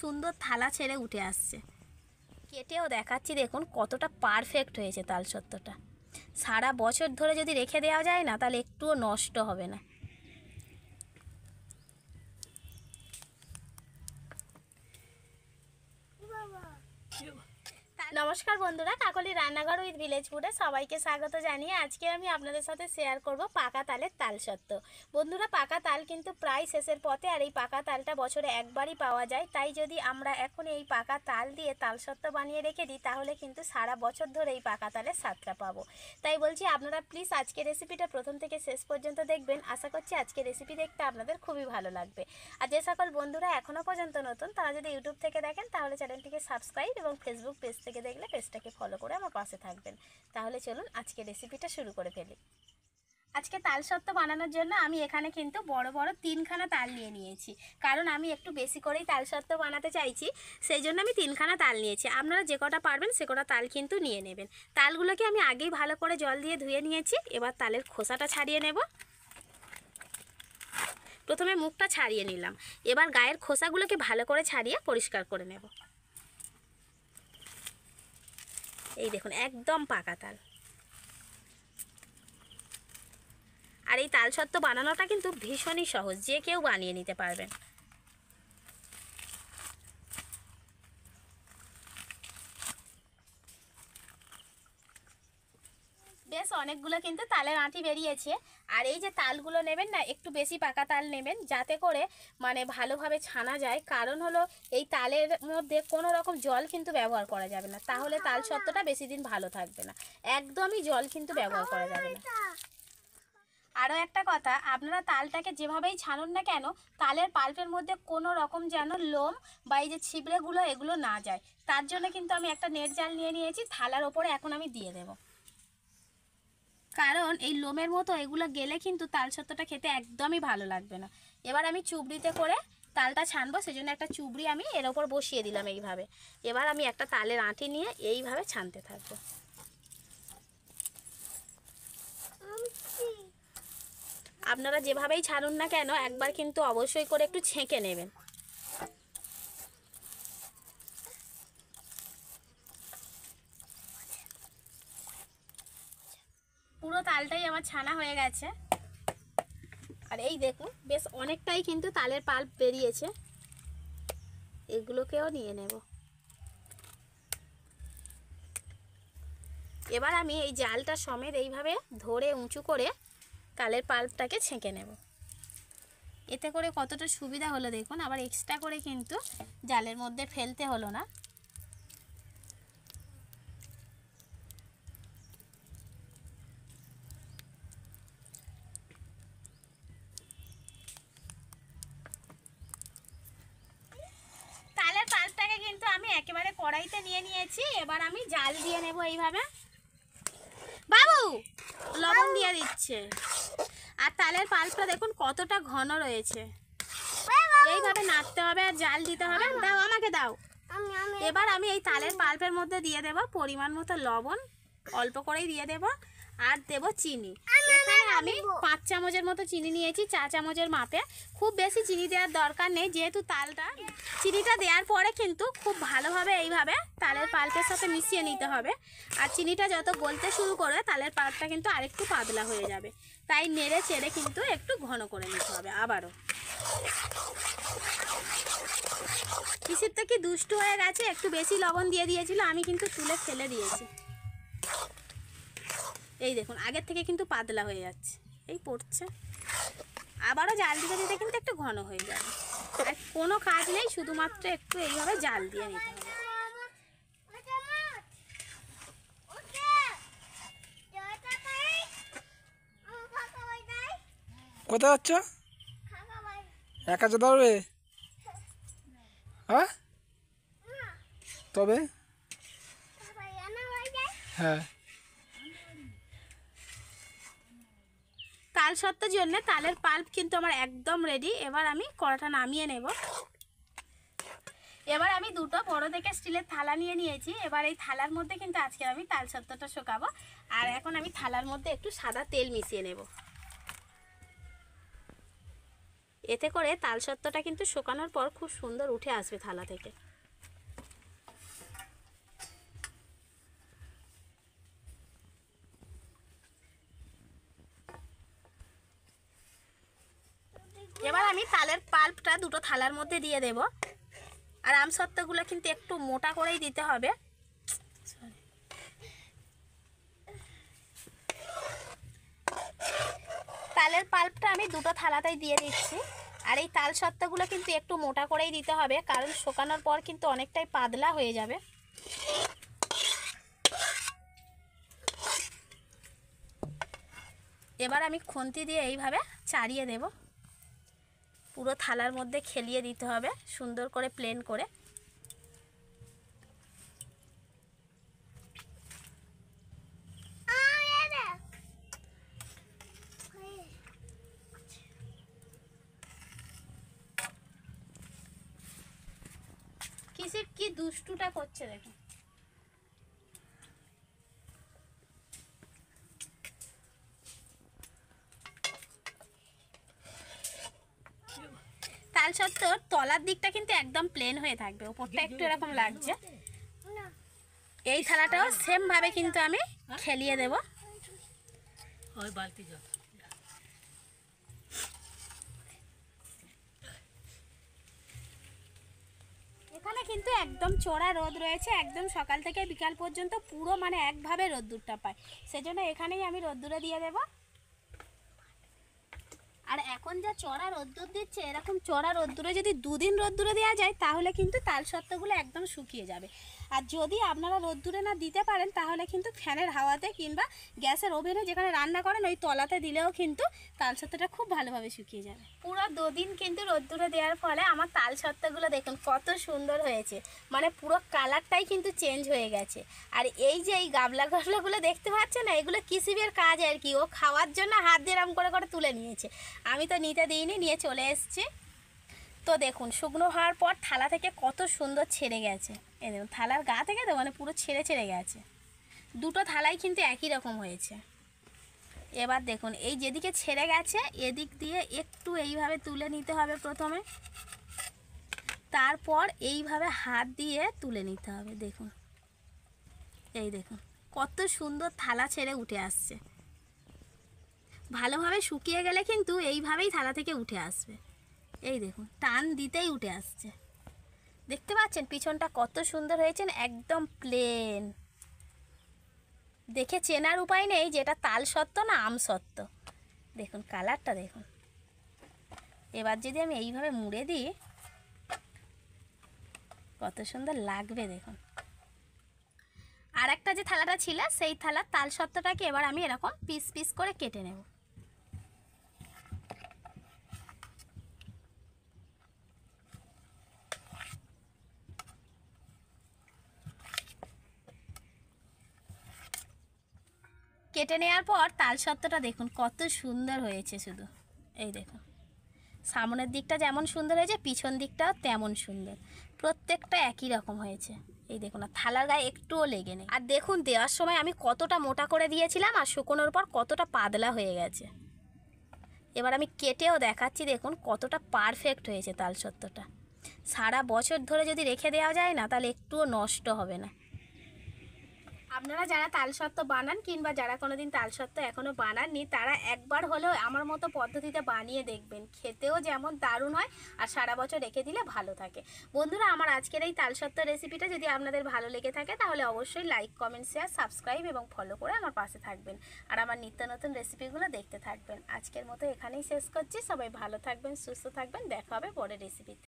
সুন্দর থালা ছেড়ে উঠে আসছে কেটেও দেখাচ্ছি দেখুন কতটা পারফেক্ট হয়েছে তাল সত্যটা সারা বছর ধরে যদি রেখে দেওয়া যায় না তাহলে একটুও নষ্ট হবে না বাবা নমস্কার বন্ধুরা কাকলি রান্নাঘর উইথ ভিলেজপুরে সবাইকে স্বাগত জানিয়ে আজকে আমি আপনাদের সাথে শেয়ার করব পাকা তালের সত্ত্ব বন্ধুরা পাকা তাল কিন্তু প্রায় শেষের পথে আর এই পাকা তালটা বছরে একবারই পাওয়া যায় তাই যদি আমরা এখন এই পাকা তাল দিয়ে সত্ত্ব বানিয়ে রেখে দিই তাহলে কিন্তু সারা বছর ধরে এই পাকা তালের স্বাদটা পাবো তাই বলছি আপনারা প্লিজ আজকে রেসিপিটা প্রথম থেকে শেষ পর্যন্ত দেখবেন আশা করছি আজকে রেসিপি দেখতে আপনাদের খুবই ভালো লাগবে আর যে সকল বন্ধুরা এখনও পর্যন্ত নতুন তারা যদি ইউটিউব থেকে দেখেন তাহলে চ্যানেলটিকে সাবস্ক্রাইব এবং ফেসবুক পেজ থেকে থেকে দেখলে পেজটাকে ফলো করে আমার পাশে থাকবেন তাহলে চলুন আজকে রেসিপিটা শুরু করে ফেলি আজকে তাল সত্ত্ব বানানোর জন্য আমি এখানে কিন্তু বড় বড় তিনখানা তাল নিয়ে নিয়েছি কারণ আমি একটু বেশি করেই তাল সত্ত্ব বানাতে চাইছি সেই জন্য আমি তিনখানা তাল নিয়েছি আপনারা যে কটা পারবেন সে কটা তাল কিন্তু নিয়ে নেবেন তালগুলোকে আমি আগেই ভালো করে জল দিয়ে ধুয়ে নিয়েছি এবার তালের খোসাটা ছাড়িয়ে নেব প্রথমে মুখটা ছাড়িয়ে নিলাম এবার গায়ের খোসাগুলোকে ভালো করে ছাড়িয়ে পরিষ্কার করে নেব এই দেখুন একদম পাকা তাল আর এই তাল সত্ত্ব বানানোটা কিন্তু ভীষণই সহজ যে কেউ বানিয়ে নিতে পারবেন আছে অনেকগুলো কিন্তু তালের আঁটি বেরিয়েছে আর এই যে তালগুলো নেবেন না একটু বেশি পাকা তাল নেবেন যাতে করে মানে ভালোভাবে ছানা যায় কারণ হলো এই তালের মধ্যে কোনো রকম জল কিন্তু ব্যবহার করা যাবে না তাহলে তাল সত্ত্বটা বেশি দিন ভালো থাকবে না একদমই জল কিন্তু ব্যবহার করা যাবে না আরও একটা কথা আপনারা তালটাকে যেভাবেই ছানুন না কেন তালের পাল্পের মধ্যে কোনো রকম যেন লোম বা এই যে ছিবড়েগুলো এগুলো না যায় তার জন্য কিন্তু আমি একটা নেট জাল নিয়ে নিয়েছি থালার ওপরে এখন আমি দিয়ে দেবো কারণ এই লোমের মতো এগুলো গেলে কিন্তু তাল সত্যটা খেতে একদমই ভালো লাগবে না এবার আমি চুবড়িতে করে তালটা ছানবো সেজন্য একটা চুবড়ি আমি এর ওপর বসিয়ে দিলাম এইভাবে এবার আমি একটা তালের আঁটি নিয়ে এইভাবে ছানতে থাকবো আপনারা যেভাবেই ছাড়ুন না কেন একবার কিন্তু অবশ্যই করে একটু ছেঁকে নেবেন পুরো তালটাই আমার ছানা হয়ে গেছে আর এই দেখুন বেশ অনেকটাই কিন্তু তালের পাল্প বেরিয়েছে এগুলোকেও নিয়ে নেব এবার আমি এই জালটা সমেত এইভাবে ধরে উঁচু করে তালের পাল্পটাকে ছেঁকে নেব এতে করে কতটা সুবিধা হলো দেখুন আবার এক্সট্রা করে কিন্তু জালের মধ্যে ফেলতে হলো না একেবারে কড়াইতে নিয়ে নিয়েছি এবার আমি জাল দিয়ে নেব এইভাবে বাবু লবণ দিয়ে দিচ্ছে আর তালের পাল্পটা দেখুন কতটা ঘন রয়েছে এইভাবে নাড়তে হবে আর জাল দিতে হবে দাও আমাকে দাও এবার আমি এই তালের পাল্পের মধ্যে দিয়ে দেব পরিমাণ মতো লবণ অল্প করেই দিয়ে দেব আর দেব চিনি আমি পাঁচ চামচের মতো চিনি নিয়েছি চা চামচের মাপে খুব বেশি চিনি দেওয়ার দরকার নেই যেহেতু তালটা চিনিটা দেওয়ার পরে কিন্তু খুব ভালোভাবে এইভাবে তালের পাল্পের সাথে মিশিয়ে নিতে হবে আর চিনিটা যত গলতে শুরু করবে তালের পাল্পটা কিন্তু আরেকটু পাতলা হয়ে যাবে তাই নেড়ে চেড়ে কিন্তু একটু ঘন করে নিতে হবে আবারও কিসিরটা কি দুষ্ট হয়ে গেছে একটু বেশি লবণ দিয়ে দিয়েছিল আমি কিন্তু তুলে ফেলে দিয়েছি এই দেখুন আগের থেকে কিন্তু পাতলা হয়ে যাচ্ছে এই পড়ছে আবারও জাল দিতে দিতে কিন্তু একটু ঘন হয়ে যাবে আর কোনো কাজ নেই শুধুমাত্র একটু এইভাবে জাল দিয়ে নিতে হবে কোথায় যাচ্ছ একা যেতে পারবে হ্যাঁ তবে হ্যাঁ তাল সত্ত্বের জন্য তালের পাল্প কিন্তু আমার একদম রেডি এবার আমি কড়াটা নামিয়ে নেব এবার আমি দুটো বড় থেকে স্টিলের থালা নিয়ে নিয়েছি এবার এই থালার মধ্যে কিন্তু আজকে আমি তাল সত্ত্বটা শোকাবো আর এখন আমি থালার মধ্যে একটু সাদা তেল মিশিয়ে নেব এতে করে তাল সত্ত্বটা কিন্তু শোকানোর পর খুব সুন্দর উঠে আসবে থালা থেকে এবার আমি তালের পাল্পটা দুটো থালার মধ্যে দিয়ে দেব আর আমসত্ত্বগুলো কিন্তু একটু মোটা করেই দিতে হবে তালের পাল্পটা আমি দুটো থালাতেই দিয়ে দিচ্ছি আর এই তাল সত্ত্বগুলো কিন্তু একটু মোটা করেই দিতে হবে কারণ শোকানোর পর কিন্তু অনেকটাই পাতলা হয়ে যাবে এবার আমি খুন্তি দিয়ে এইভাবে চাড়িয়ে দেবো পুরো থালার মধ্যে খেলিয়ে দিতে হবে সুন্দর করে প্লেন করে কিসের কি দুষ্টুটা করছে দেখো ডাল সত্তর তলার দিকটা কিন্তু একদম প্লেন হয়ে থাকবে ওপরটা একটু এরকম লাগছে এই থালাটাও সেমভাবে কিন্তু আমি খেলিয়ে দেব এখানে কিন্তু একদম চোরা রোদ রয়েছে একদম সকাল থেকে বিকাল পর্যন্ত পুরো মানে একভাবে রোদ্দুরটা পায় সেজন্য এখানেই আমি রোদ্দুরে দিয়ে দেবো আর এখন যা চড়া রোদ্দুর দিচ্ছে এরকম চড়া রোদ্দুরে যদি দুদিন রোদ্দুরে দেওয়া যায় তাহলে কিন্তু তাল সত্ত্বগুলো একদম শুকিয়ে যাবে আর যদি আপনারা রোদ্দুরে না দিতে পারেন তাহলে কিন্তু ফ্যানের হাওয়াতে কিংবা গ্যাসের ওভেনে যেখানে রান্না করেন ওই তলাতে দিলেও কিন্তু তালসত্ত্বটা খুব ভালোভাবে শুকিয়ে যাবে পুরো দুদিন কিন্তু রোদ্দুরে দেওয়ার ফলে আমার তালসত্ত্বগুলো দেখুন কত সুন্দর হয়েছে মানে পুরো কালারটাই কিন্তু চেঞ্জ হয়ে গেছে আর এই যে এই গাবলা গাবলাগুলো দেখতে পাচ্ছেন না এগুলো কিসিবের কাজ আর কি ও খাওয়ার জন্য হাত দিয়ে রাম করে করে তুলে নিয়েছে আমি তো নিতে দিইনি নিয়ে চলে এসছি তো দেখুন শুকনো হওয়ার পর থালা থেকে কত সুন্দর ছেড়ে গেছে এ দেখুন থালার গা থেকে তো মানে পুরো ছেড়ে ছেড়ে গেছে দুটো থালাই কিন্তু একই রকম হয়েছে এবার দেখুন এই যেদিকে ছেড়ে গেছে এদিক দিয়ে একটু এইভাবে তুলে নিতে হবে প্রথমে তারপর এইভাবে হাত দিয়ে তুলে নিতে হবে দেখুন এই দেখুন কত সুন্দর থালা ছেড়ে উঠে আসছে ভালোভাবে শুকিয়ে গেলে কিন্তু এইভাবেই থালা থেকে উঠে আসবে এই দেখুন টান দিতেই উঠে আসছে দেখতে পাচ্ছেন পিছনটা কত সুন্দর হয়েছে একদম প্লেন দেখে চেনার উপায় নেই যেটা তাল সত্য না আম সত্য দেখুন কালারটা দেখুন এবার যদি আমি এইভাবে মুড়ে দিই কত সুন্দর লাগবে দেখুন আর একটা যে থালাটা ছিল সেই থালার তাল সত্ত্বটাকে এবার আমি এরকম পিস পিস করে কেটে নেব কেটে নেওয়ার পর তালসত্ত্বটা দেখুন কত সুন্দর হয়েছে শুধু এই দেখুন সামনের দিকটা যেমন সুন্দর হয়েছে পিছন দিকটাও তেমন সুন্দর প্রত্যেকটা একই রকম হয়েছে এই দেখুন আর থালার গায়ে একটুও লেগে নেই আর দেখুন দেওয়ার সময় আমি কতটা মোটা করে দিয়েছিলাম আর শুকোনোর পর কতটা পাতলা হয়ে গেছে এবার আমি কেটেও দেখাচ্ছি দেখুন কতটা পারফেক্ট হয়েছে তালসত্ত্বটা সারা বছর ধরে যদি রেখে দেওয়া যায় না তাহলে একটুও নষ্ট হবে না আপনারা যারা তালসত্ত্ব বানান কিংবা যারা কোনোদিন তালসত্ত্ব এখনও বানাননি তারা একবার হলেও আমার মতো পদ্ধতিতে বানিয়ে দেখবেন খেতেও যেমন দারুণ হয় আর সারা বছর রেখে দিলে ভালো থাকে বন্ধুরা আমার আজকের এই তালসত্ত্ব রেসিপিটা যদি আপনাদের ভালো লেগে থাকে তাহলে অবশ্যই লাইক কমেন্ট শেয়ার সাবস্ক্রাইব এবং ফলো করে আমার পাশে থাকবেন আর আমার নিত্য নতুন রেসিপিগুলো দেখতে থাকবেন আজকের মতো এখানেই শেষ করছি সবাই ভালো থাকবেন সুস্থ থাকবেন দেখা হবে পরের রেসিপিতে